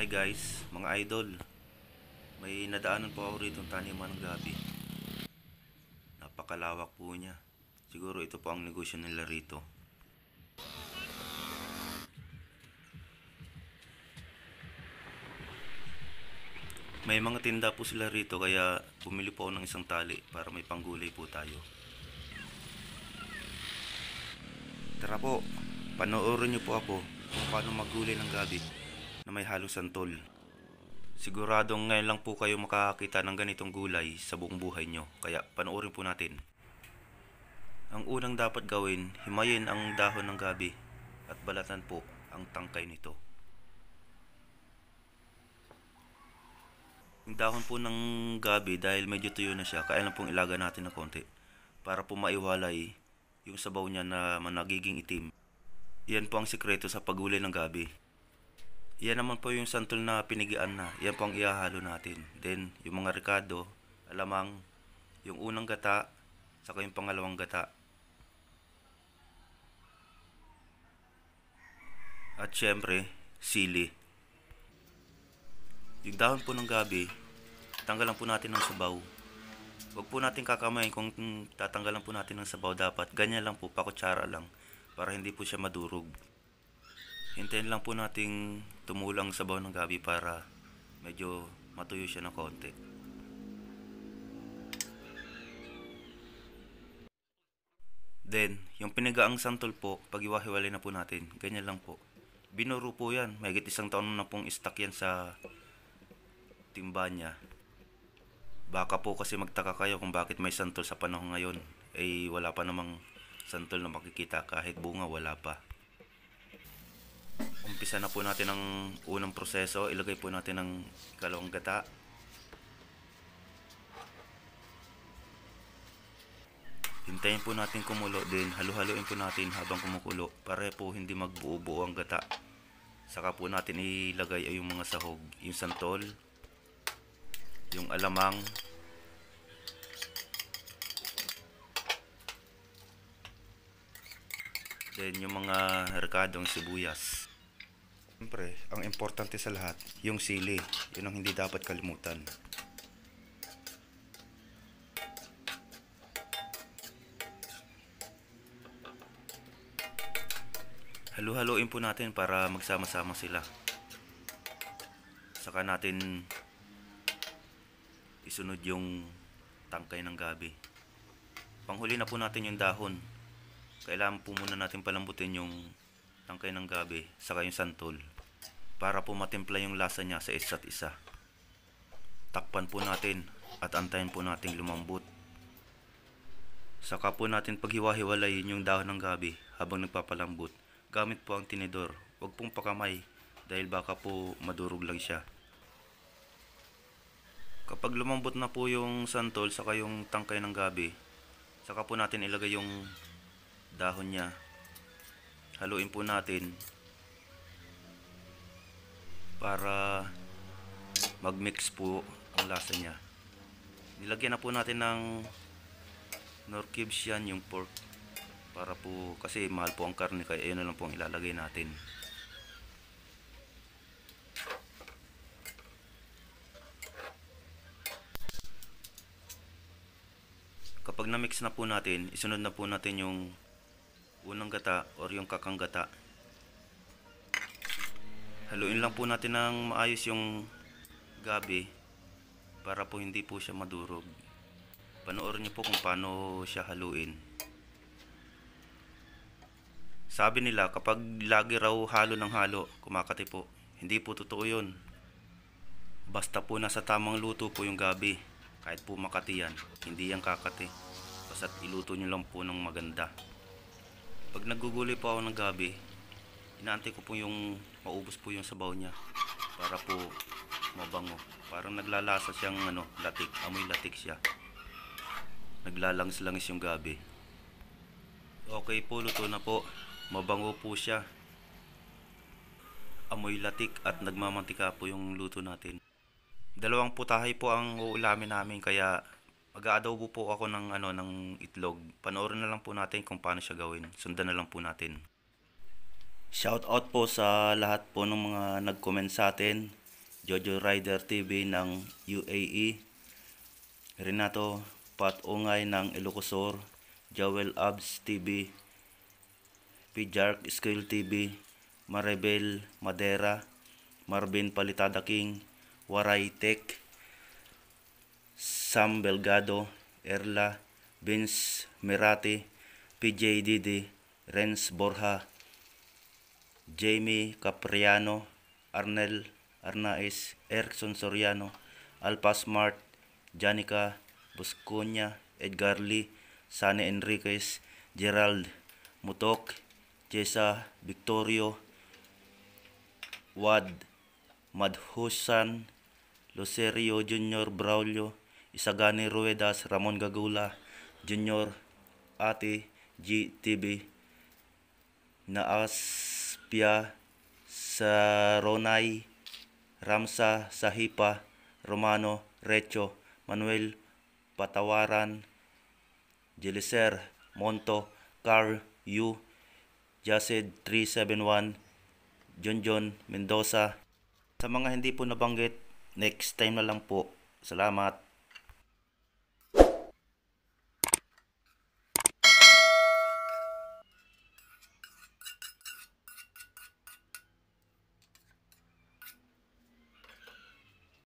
Hi guys, mga idol May nadaanan po ako rito taniman ng gabi Napakalawak po niya Siguro ito po ang negosyo nila rito May mga tinda po sila rito kaya bumili po ako ng isang tali para may panggulay po tayo Tara po, panoorin niyo po ako kung paano maggulay ng gabi na may halong santol. Siguradong ngayon lang po kayo makakakita ng ganitong gulay sa buong buhay nyo, kaya panoorin po natin. Ang unang dapat gawin, himayin ang dahon ng gabi at balatan po ang tangkay nito. Yung dahon po ng gabi dahil medyo tuyo na siya, kaya lang pong ilaga natin ng konti para po maiwalay yung sabaw niya na nagiging itim. Yan po ang sikreto sa paghuli ng gabi yan naman po yung santol na pinigian na. Yan po ang ihahalo natin. Then, yung mga rekado, alamang, yung unang gata, saka yung pangalawang gata. At syempre, sili. Yung dahon po ng gabi, tanggalan po natin ng sabaw. Huwag po natin kakamayin kung tatanggalan po natin ng sabaw dapat. Ganyan lang po, pakutsara lang. Para hindi po siya madurog. Hintayin lang po nating tumulang sa ng gabi para medyo matuyo siya ng konti. Then, yung pinigaang santol po, pag-iwahiwalay na po natin. Ganyan lang po. Binuro po yan. Mahigit isang taon na pong istak yan sa timba niya. Baka po kasi magtaka kayo kung bakit may santol sa panahon ngayon. Eh, wala pa namang santol na makikita kahit bunga wala pa umpisa na po natin ang unang proseso. Ilagay po natin ang kalawang gata. Hintayin po natin kumulo din. Halo-haloin po natin habang kumukulo para po hindi magbuo-buo ang gata. Saka po natin ilagay ay yung mga sahog, yung santol, yung alamang, then yung mga herkadong sibuyas Siyempre, ang importante sa lahat, yung sili. Yun ang hindi dapat kalimutan. Halo-haloin po natin para magsama-sama sila. Saka natin isunod yung tangkay ng gabi. Panghuli na po natin yung dahon. Kailangan po muna natin palambutin yung Palitan kayo ng gabi, saka yung santol, para po matimpla yung lasa niya sa isa't isa. Takpan po natin at antayin po nating lumambot. Saka po natin paghiwa-hiwalayin yung dahon ng gabi habang nagpapalambot. Gamit po ang tinidor, huwag pong pakamay dahil baka po madurog lang siya. Kapag lumambot na po yung santol saka yung tangkay ng gabi, saka po natin ilagay yung dahon niya haluin po natin para magmix po ang lasa niya. Nilagyan na po natin ng nor cubes yung pork para po kasi mahal po ang karne kaya ayun na lang po ang ilalagay natin. Kapag na-mix na po natin, isunod na po natin yung unang gata or yung kakang gata. Haluin lang po natin ng maayos yung gabi para po hindi po siya madurog. Panoorin niyo po kung paano siya haluin. Sabi nila kapag lagi raw halo ng halo, kumakati po. Hindi po totoo yun. Basta po nasa tamang luto po yung gabi. Kahit po makati yan, hindi yan kakati. basta iluto niyo lang po ng maganda. Pag nagugulay po ako ng gabi, inaantay ko po yung maubos po yung sabaw niya para po mabango. Parang naglalasa siyang ano, latik, amoy latik siya. Naglalangis-langis yung gabi. Okay po, luto na po. Mabango po siya. Amoy latik at nagmamantika po yung luto natin. Dalawang putahe po ang uulamin namin kaya mag-aadobo po ako ng ano ng itlog. Panoorin na lang po natin kung paano siya gawin. Sundan na lang po natin. Shout out po sa lahat po ng mga nag-comment sa atin. Jojo Rider TV ng UAE. Renato Patungay ng Ilocosor. Joel Abs TV. Pijark Skill TV. Maribel Madera. Marvin Palitada King. Waray Tech. Sam Belgado, Erla, Vince Merati, PJ Didi, Renz Borja, Jamie Capriano, Arnel Arnaez, Erickson Soriano, Alpa Smart, Janica Buscunya, Edgar Lee, Sane Enriquez, Gerald Mutok, Jessa Victorio, Wad Madhusan, Lucerio Jr. Braulio, Isagani Ruedas, Ramon Gagula, Junior, Ate, GTB, Naaspia, Saronay, Ramsa, Sahipa, Romano, Recho, Manuel, Patawaran, Jeliser, Monto, Carl, Yu, Jacid 371, Jonjon, Mendoza. Sa mga hindi po nabanggit, next time na lang po. Salamat.